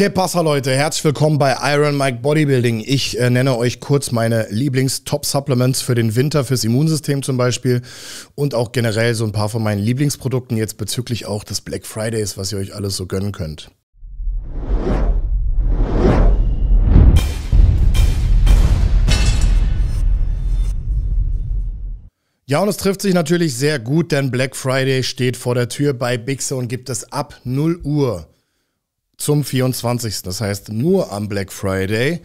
Que passa, Leute? Herzlich willkommen bei Iron Mike Bodybuilding. Ich äh, nenne euch kurz meine Lieblings-Top-Supplements für den Winter, fürs Immunsystem zum Beispiel und auch generell so ein paar von meinen Lieblingsprodukten jetzt bezüglich auch des Black Fridays, was ihr euch alles so gönnen könnt. Ja, und es trifft sich natürlich sehr gut, denn Black Friday steht vor der Tür bei Bixe und gibt es ab 0 Uhr zum 24. Das heißt nur am Black Friday.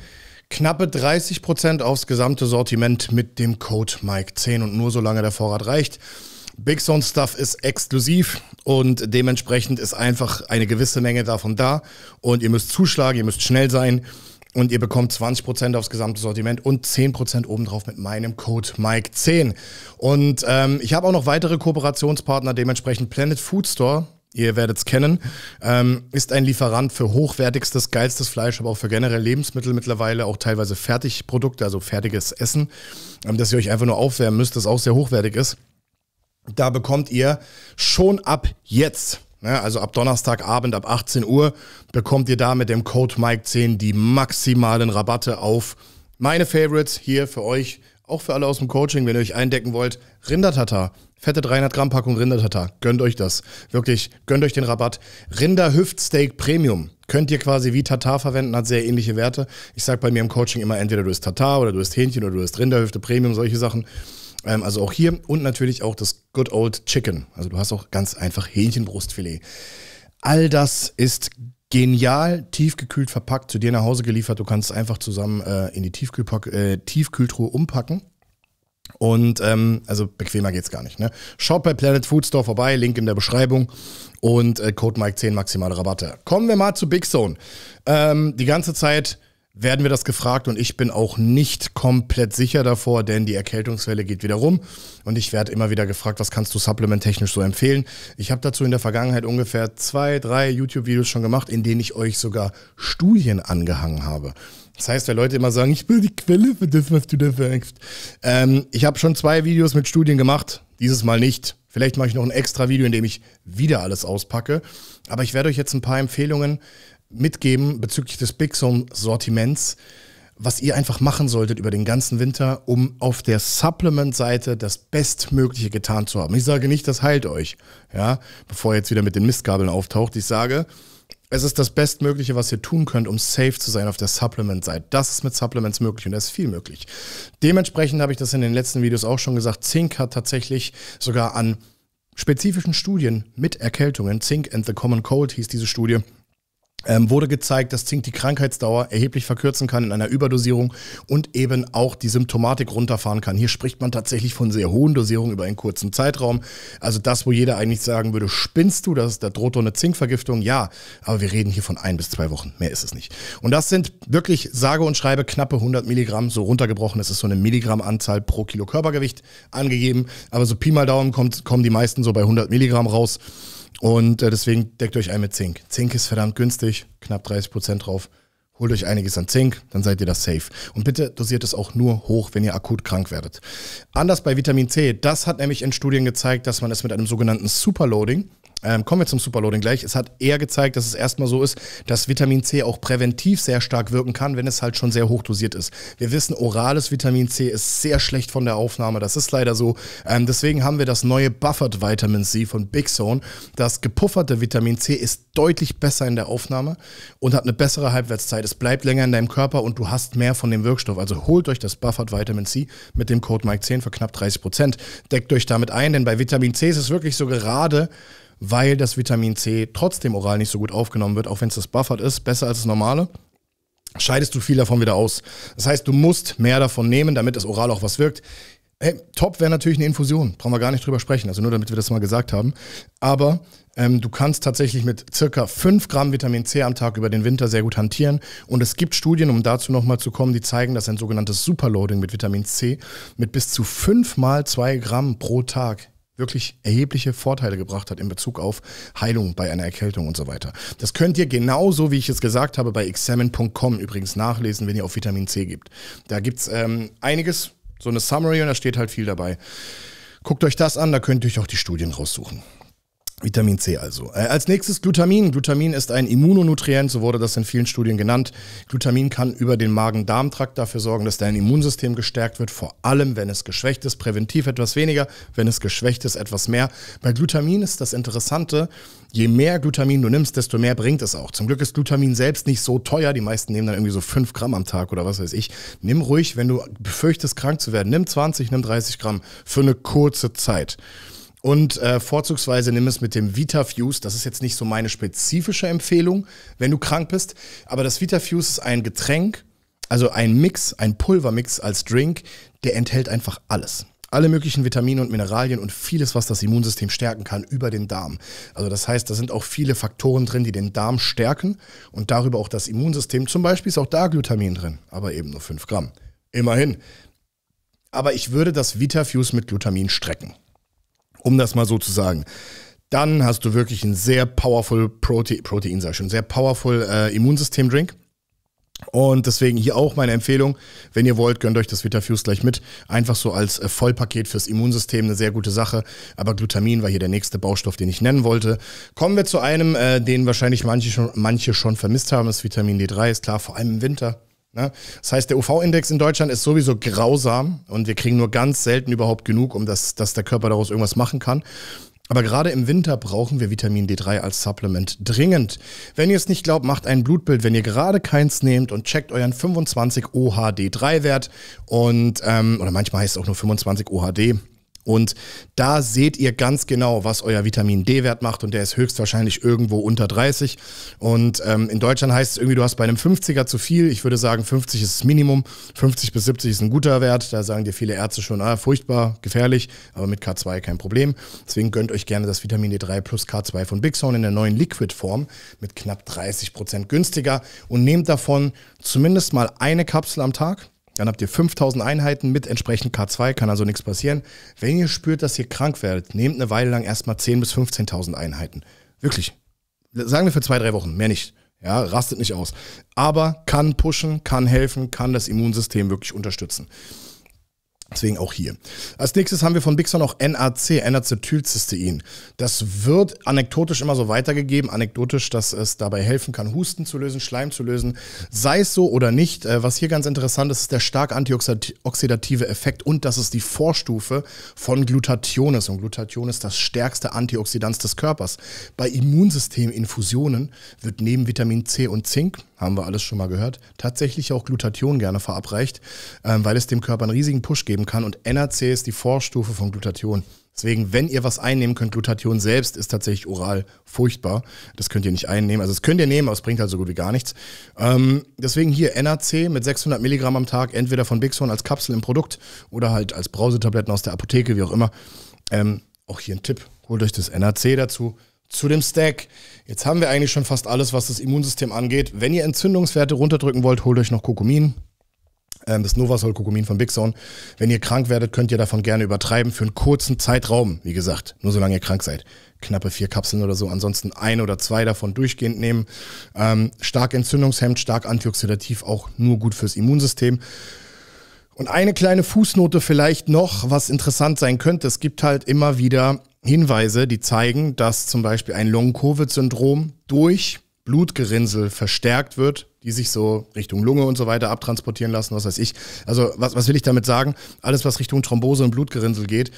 Knappe 30% aufs gesamte Sortiment mit dem Code Mike10 und nur solange der Vorrat reicht. Big Sound Stuff ist exklusiv und dementsprechend ist einfach eine gewisse Menge davon da und ihr müsst zuschlagen, ihr müsst schnell sein und ihr bekommt 20% aufs gesamte Sortiment und 10% obendrauf mit meinem Code Mike10. Und ähm, ich habe auch noch weitere Kooperationspartner, dementsprechend Planet Food Store ihr werdet es kennen, ähm, ist ein Lieferant für hochwertigstes, geilstes Fleisch, aber auch für generell Lebensmittel mittlerweile, auch teilweise Fertigprodukte, also fertiges Essen, ähm, dass ihr euch einfach nur aufwärmen müsst, das auch sehr hochwertig ist. Da bekommt ihr schon ab jetzt, ne, also ab Donnerstagabend ab 18 Uhr, bekommt ihr da mit dem Code Mike 10 die maximalen Rabatte auf meine Favorites hier für euch auch für alle aus dem Coaching, wenn ihr euch eindecken wollt, Rindertatar. Fette 300 Gramm Packung Rindertatar. Gönnt euch das. Wirklich, gönnt euch den Rabatt. Rinderhüftsteak Premium. Könnt ihr quasi wie Tatar verwenden, hat sehr ähnliche Werte. Ich sage bei mir im Coaching immer, entweder du bist Tatar oder du bist Hähnchen oder du bist Rinderhüfte Premium, solche Sachen. Ähm, also auch hier und natürlich auch das Good Old Chicken. Also du hast auch ganz einfach Hähnchenbrustfilet. All das ist genial tiefgekühlt verpackt, zu dir nach Hause geliefert. Du kannst es einfach zusammen äh, in die Tiefkühlpack äh, Tiefkühltruhe umpacken. Und ähm, also bequemer geht's gar nicht. Ne? Schaut bei Planet Food Store vorbei, Link in der Beschreibung und äh, Code Mike 10 maximale Rabatte. Kommen wir mal zu Big Zone. Ähm, die ganze Zeit werden wir das gefragt und ich bin auch nicht komplett sicher davor, denn die Erkältungswelle geht wieder rum und ich werde immer wieder gefragt, was kannst du supplementtechnisch so empfehlen? Ich habe dazu in der Vergangenheit ungefähr zwei, drei YouTube-Videos schon gemacht, in denen ich euch sogar Studien angehangen habe. Das heißt, wenn Leute immer sagen, ich bin die Quelle für das, was du da sagst. Ähm, ich habe schon zwei Videos mit Studien gemacht, dieses Mal nicht. Vielleicht mache ich noch ein extra Video, in dem ich wieder alles auspacke. Aber ich werde euch jetzt ein paar Empfehlungen mitgeben bezüglich des Big Zone sortiments was ihr einfach machen solltet über den ganzen Winter, um auf der Supplement-Seite das Bestmögliche getan zu haben. Ich sage nicht, das heilt euch, ja, bevor ihr jetzt wieder mit den Mistgabeln auftaucht. Ich sage, es ist das Bestmögliche, was ihr tun könnt, um safe zu sein auf der Supplement-Seite. Das ist mit Supplements möglich und da ist viel möglich. Dementsprechend habe ich das in den letzten Videos auch schon gesagt. Zink hat tatsächlich sogar an spezifischen Studien mit Erkältungen, Zink and the Common Cold hieß diese Studie, ähm, wurde gezeigt, dass Zink die Krankheitsdauer erheblich verkürzen kann in einer Überdosierung und eben auch die Symptomatik runterfahren kann. Hier spricht man tatsächlich von sehr hohen Dosierungen über einen kurzen Zeitraum. Also das, wo jeder eigentlich sagen würde, spinnst du, das, da droht doch eine Zinkvergiftung. Ja, aber wir reden hier von ein bis zwei Wochen. Mehr ist es nicht. Und das sind wirklich sage und schreibe knappe 100 Milligramm, so runtergebrochen. Das ist so eine Milligrammanzahl pro Kilo Körpergewicht angegeben. Aber so Pi mal Daumen kommt, kommen die meisten so bei 100 Milligramm raus. Und äh, deswegen deckt euch ein mit Zink. Zink ist verdammt günstig, knapp 30% Prozent drauf. Holt euch einiges an Zink, dann seid ihr das safe. Und bitte dosiert es auch nur hoch, wenn ihr akut krank werdet. Anders bei Vitamin C. Das hat nämlich in Studien gezeigt, dass man es mit einem sogenannten Superloading, ähm, kommen wir zum Superloading gleich. Es hat eher gezeigt, dass es erstmal so ist, dass Vitamin C auch präventiv sehr stark wirken kann, wenn es halt schon sehr hoch dosiert ist. Wir wissen, orales Vitamin C ist sehr schlecht von der Aufnahme. Das ist leider so. Ähm, deswegen haben wir das neue Buffered Vitamin C von Big Zone. Das gepufferte Vitamin C ist deutlich besser in der Aufnahme und hat eine bessere Halbwertszeit. Es bleibt länger in deinem Körper und du hast mehr von dem Wirkstoff. Also holt euch das Buffered Vitamin C mit dem Code Mike10 für knapp 30 Prozent. Deckt euch damit ein, denn bei Vitamin C ist es wirklich so gerade weil das Vitamin C trotzdem oral nicht so gut aufgenommen wird, auch wenn es das Buffert ist, besser als das normale, scheidest du viel davon wieder aus. Das heißt, du musst mehr davon nehmen, damit das oral auch was wirkt. Hey, top wäre natürlich eine Infusion, brauchen wir gar nicht drüber sprechen, also nur damit wir das mal gesagt haben. Aber ähm, du kannst tatsächlich mit circa 5 Gramm Vitamin C am Tag über den Winter sehr gut hantieren. Und es gibt Studien, um dazu nochmal zu kommen, die zeigen, dass ein sogenanntes Superloading mit Vitamin C mit bis zu 5 mal 2 Gramm pro Tag wirklich erhebliche Vorteile gebracht hat in Bezug auf Heilung bei einer Erkältung und so weiter. Das könnt ihr genauso, wie ich es gesagt habe, bei examen.com übrigens nachlesen, wenn ihr auf Vitamin C gibt. Da gibt's ähm, einiges, so eine Summary und da steht halt viel dabei. Guckt euch das an, da könnt ihr euch auch die Studien raussuchen. Vitamin C also. Äh, als nächstes Glutamin. Glutamin ist ein Immunonutrient, so wurde das in vielen Studien genannt. Glutamin kann über den Magen-Darm-Trakt dafür sorgen, dass dein Immunsystem gestärkt wird, vor allem wenn es geschwächt ist, präventiv etwas weniger, wenn es geschwächt ist etwas mehr. Bei Glutamin ist das Interessante, je mehr Glutamin du nimmst, desto mehr bringt es auch. Zum Glück ist Glutamin selbst nicht so teuer, die meisten nehmen dann irgendwie so 5 Gramm am Tag oder was weiß ich. Nimm ruhig, wenn du befürchtest, krank zu werden, nimm 20, nimm 30 Gramm für eine kurze Zeit. Und äh, vorzugsweise nimm es mit dem VitaFuse. Das ist jetzt nicht so meine spezifische Empfehlung, wenn du krank bist. Aber das VitaFuse ist ein Getränk, also ein Mix, ein Pulvermix als Drink, der enthält einfach alles alle möglichen Vitamine und Mineralien und vieles, was das Immunsystem stärken kann, über den Darm. Also das heißt, da sind auch viele Faktoren drin, die den Darm stärken und darüber auch das Immunsystem. Zum Beispiel ist auch da Glutamin drin, aber eben nur 5 Gramm. Immerhin. Aber ich würde das VitaFuse mit Glutamin strecken um das mal so zu sagen, dann hast du wirklich ein sehr powerful Protein, Protein sag ich schon, sehr powerful äh, Immunsystem-Drink. Und deswegen hier auch meine Empfehlung, wenn ihr wollt, gönnt euch das VitaFuse gleich mit. Einfach so als äh, Vollpaket fürs Immunsystem eine sehr gute Sache. Aber Glutamin war hier der nächste Baustoff, den ich nennen wollte. Kommen wir zu einem, äh, den wahrscheinlich manche schon, manche schon vermisst haben, das Vitamin D3, ist klar, vor allem im Winter. Ne? Das heißt, der UV-Index in Deutschland ist sowieso grausam und wir kriegen nur ganz selten überhaupt genug, um das, dass der Körper daraus irgendwas machen kann. Aber gerade im Winter brauchen wir Vitamin D3 als Supplement dringend. Wenn ihr es nicht glaubt, macht ein Blutbild, wenn ihr gerade keins nehmt und checkt euren 25 OHD3-Wert und ähm, oder manchmal heißt es auch nur 25 OHD. Und da seht ihr ganz genau, was euer Vitamin D-Wert macht und der ist höchstwahrscheinlich irgendwo unter 30. Und ähm, in Deutschland heißt es irgendwie, du hast bei einem 50er zu viel. Ich würde sagen, 50 ist das Minimum, 50 bis 70 ist ein guter Wert. Da sagen dir viele Ärzte schon, ah, furchtbar, gefährlich, aber mit K2 kein Problem. Deswegen gönnt euch gerne das Vitamin D3 plus K2 von Big Zone in der neuen Liquid-Form mit knapp 30% Prozent günstiger und nehmt davon zumindest mal eine Kapsel am Tag dann habt ihr 5000 Einheiten mit entsprechend K2, kann also nichts passieren. Wenn ihr spürt, dass ihr krank werdet, nehmt eine Weile lang erstmal 10.000 bis 15.000 Einheiten. Wirklich. Sagen wir für zwei, drei Wochen, mehr nicht. Ja, rastet nicht aus. Aber kann pushen, kann helfen, kann das Immunsystem wirklich unterstützen. Deswegen auch hier. Als nächstes haben wir von Bixer noch NAC, N-Acetylcystein. Das wird anekdotisch immer so weitergegeben, anekdotisch, dass es dabei helfen kann, Husten zu lösen, Schleim zu lösen, sei es so oder nicht. Äh, was hier ganz interessant ist, ist der stark antioxidative Effekt und das ist die Vorstufe von Glutathion Und Glutathion ist das stärkste Antioxidant des Körpers. Bei Immunsysteminfusionen wird neben Vitamin C und Zink haben wir alles schon mal gehört, tatsächlich auch Glutathion gerne verabreicht, ähm, weil es dem Körper einen riesigen Push geben kann und NAC ist die Vorstufe von Glutathion. Deswegen, wenn ihr was einnehmen könnt, Glutathion selbst ist tatsächlich oral furchtbar. Das könnt ihr nicht einnehmen. Also das könnt ihr nehmen, aber es bringt halt so gut wie gar nichts. Ähm, deswegen hier NAC mit 600 Milligramm am Tag, entweder von Bixhorn als Kapsel im Produkt oder halt als Brausetabletten aus der Apotheke, wie auch immer. Ähm, auch hier ein Tipp, holt euch das NAC dazu zu dem Stack. Jetzt haben wir eigentlich schon fast alles, was das Immunsystem angeht. Wenn ihr Entzündungswerte runterdrücken wollt, holt euch noch Kokumin. Ähm, das Novasol Kokumin von Big Zone. Wenn ihr krank werdet, könnt ihr davon gerne übertreiben für einen kurzen Zeitraum. Wie gesagt, nur solange ihr krank seid. Knappe vier Kapseln oder so. Ansonsten ein oder zwei davon durchgehend nehmen. Ähm, stark entzündungshemmend, stark antioxidativ, auch nur gut fürs Immunsystem. Und eine kleine Fußnote vielleicht noch, was interessant sein könnte. Es gibt halt immer wieder Hinweise, die zeigen, dass zum Beispiel ein Long-Covid-Syndrom durch Blutgerinnsel verstärkt wird, die sich so Richtung Lunge und so weiter abtransportieren lassen, was weiß ich. Also was, was will ich damit sagen? Alles, was Richtung Thrombose und Blutgerinnsel geht,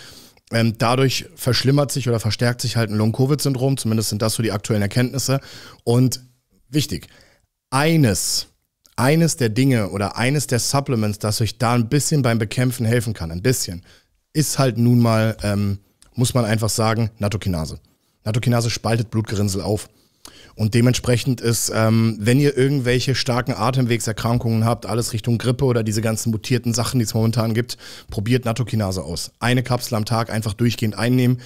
ähm, dadurch verschlimmert sich oder verstärkt sich halt ein Long-Covid-Syndrom, zumindest sind das so die aktuellen Erkenntnisse. Und wichtig, eines, eines der Dinge oder eines der Supplements, das euch da ein bisschen beim Bekämpfen helfen kann, ein bisschen, ist halt nun mal... Ähm, muss man einfach sagen, Natokinase. Natokinase spaltet Blutgerinnsel auf. Und dementsprechend ist, ähm, wenn ihr irgendwelche starken Atemwegserkrankungen habt, alles Richtung Grippe oder diese ganzen mutierten Sachen, die es momentan gibt, probiert Natokinase aus. Eine Kapsel am Tag einfach durchgehend einnehmen.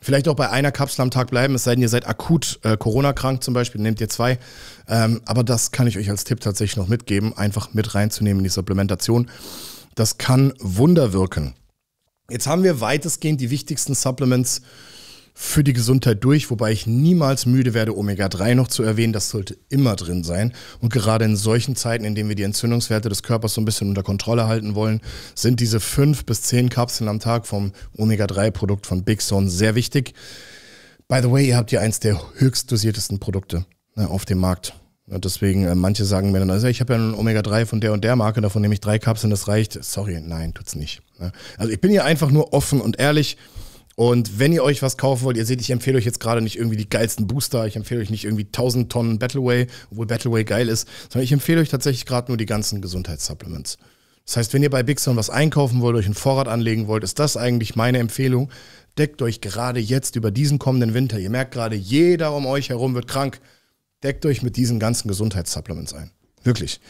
Vielleicht auch bei einer Kapsel am Tag bleiben, es sei denn, ihr seid akut äh, Corona-krank zum Beispiel, nehmt ihr zwei. Ähm, aber das kann ich euch als Tipp tatsächlich noch mitgeben, einfach mit reinzunehmen in die Supplementation. Das kann Wunder wirken. Jetzt haben wir weitestgehend die wichtigsten Supplements für die Gesundheit durch, wobei ich niemals müde werde, Omega-3 noch zu erwähnen. Das sollte immer drin sein. Und gerade in solchen Zeiten, in denen wir die Entzündungswerte des Körpers so ein bisschen unter Kontrolle halten wollen, sind diese fünf bis zehn Kapseln am Tag vom Omega-3-Produkt von Big Zone sehr wichtig. By the way, ihr habt hier eins der höchst dosiertesten Produkte ne, auf dem Markt. Und deswegen, äh, manche sagen mir dann, also ich habe ja einen Omega-3 von der und der Marke, davon nehme ich drei Kapseln, das reicht. Sorry, nein, tut's nicht. Ne? Also ich bin hier einfach nur offen und ehrlich. Und wenn ihr euch was kaufen wollt, ihr seht, ich empfehle euch jetzt gerade nicht irgendwie die geilsten Booster, ich empfehle euch nicht irgendwie 1000 Tonnen Battleway, obwohl Battleway geil ist, sondern ich empfehle euch tatsächlich gerade nur die ganzen Gesundheitssupplements. Das heißt, wenn ihr bei Big Sun was einkaufen wollt, euch einen Vorrat anlegen wollt, ist das eigentlich meine Empfehlung. Deckt euch gerade jetzt über diesen kommenden Winter. Ihr merkt gerade, jeder um euch herum wird krank. Deckt euch mit diesen ganzen Gesundheitssupplements ein. Wirklich.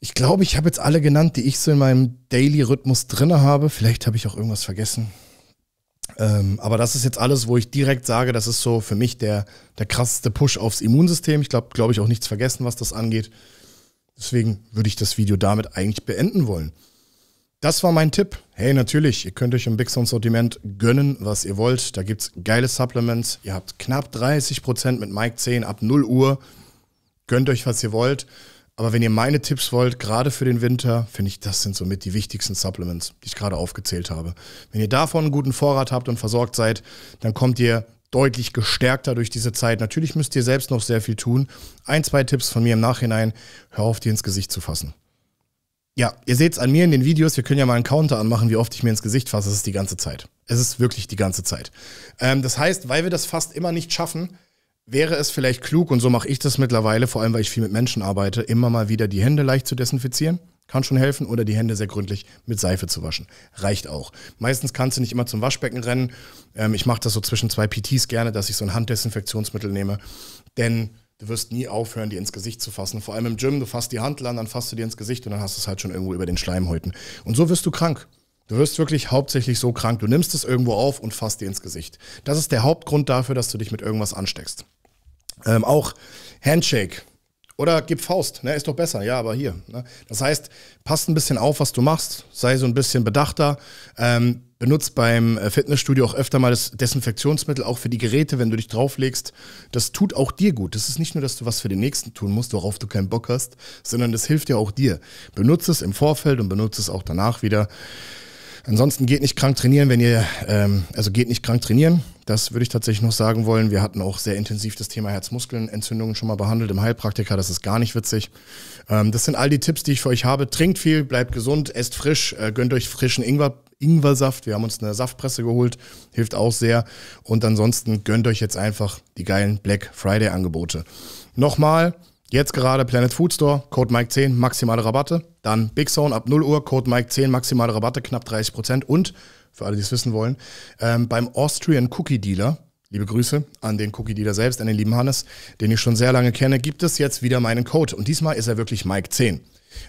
Ich glaube, ich habe jetzt alle genannt, die ich so in meinem Daily-Rhythmus drin habe. Vielleicht habe ich auch irgendwas vergessen. Ähm, aber das ist jetzt alles, wo ich direkt sage, das ist so für mich der, der krasseste Push aufs Immunsystem. Ich glaube, glaube ich, auch nichts vergessen, was das angeht. Deswegen würde ich das Video damit eigentlich beenden wollen. Das war mein Tipp. Hey, natürlich, ihr könnt euch im Big Sound Sortiment gönnen, was ihr wollt. Da gibt es geile Supplements. Ihr habt knapp 30% mit Mike 10 ab 0 Uhr. Gönnt euch, was ihr wollt. Aber wenn ihr meine Tipps wollt, gerade für den Winter, finde ich, das sind somit die wichtigsten Supplements, die ich gerade aufgezählt habe. Wenn ihr davon einen guten Vorrat habt und versorgt seid, dann kommt ihr deutlich gestärkter durch diese Zeit. Natürlich müsst ihr selbst noch sehr viel tun. Ein, zwei Tipps von mir im Nachhinein. Hör auf, dir ins Gesicht zu fassen. Ja, ihr seht's an mir in den Videos, wir können ja mal einen Counter anmachen, wie oft ich mir ins Gesicht fasse. Es ist die ganze Zeit. Es ist wirklich die ganze Zeit. Ähm, das heißt, weil wir das fast immer nicht schaffen, wäre es vielleicht klug, und so mache ich das mittlerweile, vor allem weil ich viel mit Menschen arbeite, immer mal wieder die Hände leicht zu desinfizieren. Kann schon helfen, oder die Hände sehr gründlich mit Seife zu waschen. Reicht auch. Meistens kannst du nicht immer zum Waschbecken rennen. Ähm, ich mache das so zwischen zwei PTs gerne, dass ich so ein Handdesinfektionsmittel nehme. Denn du wirst nie aufhören, dir ins Gesicht zu fassen. Vor allem im Gym, du fasst die Handel an, dann fasst du dir ins Gesicht und dann hast du es halt schon irgendwo über den Schleimhäuten. Und so wirst du krank. Du wirst wirklich hauptsächlich so krank. Du nimmst es irgendwo auf und fasst dir ins Gesicht. Das ist der Hauptgrund dafür, dass du dich mit irgendwas ansteckst. Ähm, auch Handshake. Oder gib Faust, ne, ist doch besser, ja, aber hier. Ne? Das heißt, passt ein bisschen auf, was du machst, sei so ein bisschen bedachter. Ähm, benutzt beim äh, Fitnessstudio auch öfter mal das Desinfektionsmittel, auch für die Geräte, wenn du dich drauflegst. Das tut auch dir gut. Das ist nicht nur, dass du was für den Nächsten tun musst, worauf du keinen Bock hast, sondern das hilft ja auch dir. Benutzt es im Vorfeld und benutzt es auch danach wieder. Ansonsten geht nicht krank trainieren, wenn ihr, ähm, also geht nicht krank trainieren. Das würde ich tatsächlich noch sagen wollen. Wir hatten auch sehr intensiv das Thema Herzmuskelenentzündungen schon mal behandelt im Heilpraktiker. Das ist gar nicht witzig. Ähm, das sind all die Tipps, die ich für euch habe. Trinkt viel, bleibt gesund, esst frisch, äh, gönnt euch frischen Ingwer Ingwersaft. Wir haben uns eine Saftpresse geholt, hilft auch sehr. Und ansonsten gönnt euch jetzt einfach die geilen Black Friday Angebote. Nochmal, jetzt gerade Planet Food Store, Code Mike 10, maximale Rabatte. Dann Big Zone ab 0 Uhr, Code Mike 10, maximale Rabatte, knapp 30 Prozent. Und, für alle, die es wissen wollen, ähm, beim Austrian Cookie Dealer, Liebe Grüße an den Cookie Dealer selbst, an den lieben Hannes, den ich schon sehr lange kenne, gibt es jetzt wieder meinen Code. Und diesmal ist er wirklich Mike 10.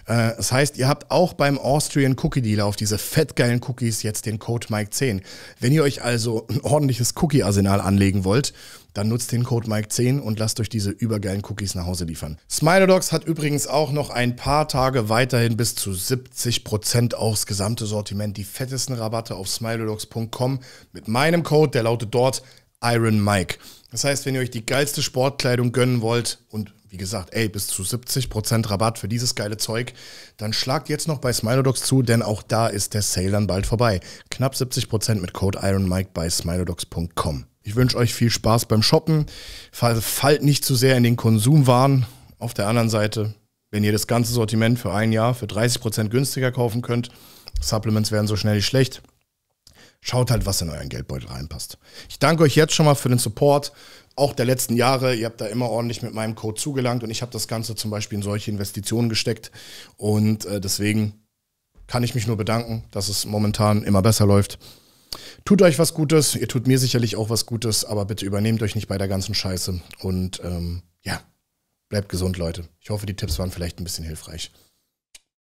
Äh, das heißt, ihr habt auch beim Austrian Cookie Dealer auf diese fettgeilen Cookies jetzt den Code Mike10. Wenn ihr euch also ein ordentliches Cookie-Arsenal anlegen wollt, dann nutzt den Code Mike10 und lasst euch diese übergeilen Cookies nach Hause liefern. Smilodogs hat übrigens auch noch ein paar Tage weiterhin bis zu 70% aufs gesamte Sortiment. Die fettesten Rabatte auf smilodogs.com mit meinem Code, der lautet dort Iron Mike. Das heißt, wenn ihr euch die geilste Sportkleidung gönnen wollt und wie gesagt, ey, bis zu 70% Rabatt für dieses geile Zeug, dann schlagt jetzt noch bei Smilodocs zu, denn auch da ist der Sale dann bald vorbei. Knapp 70% mit Code IronMike bei smilodocs.com. Ich wünsche euch viel Spaß beim Shoppen. Fallt nicht zu sehr in den Konsumwahn. Auf der anderen Seite, wenn ihr das ganze Sortiment für ein Jahr für 30% günstiger kaufen könnt, Supplements werden so schnell nicht schlecht. Schaut halt, was in euren Geldbeutel reinpasst. Ich danke euch jetzt schon mal für den Support, auch der letzten Jahre. Ihr habt da immer ordentlich mit meinem Code zugelangt und ich habe das Ganze zum Beispiel in solche Investitionen gesteckt. Und äh, deswegen kann ich mich nur bedanken, dass es momentan immer besser läuft. Tut euch was Gutes, ihr tut mir sicherlich auch was Gutes, aber bitte übernehmt euch nicht bei der ganzen Scheiße. Und ähm, ja, bleibt gesund, Leute. Ich hoffe, die Tipps waren vielleicht ein bisschen hilfreich.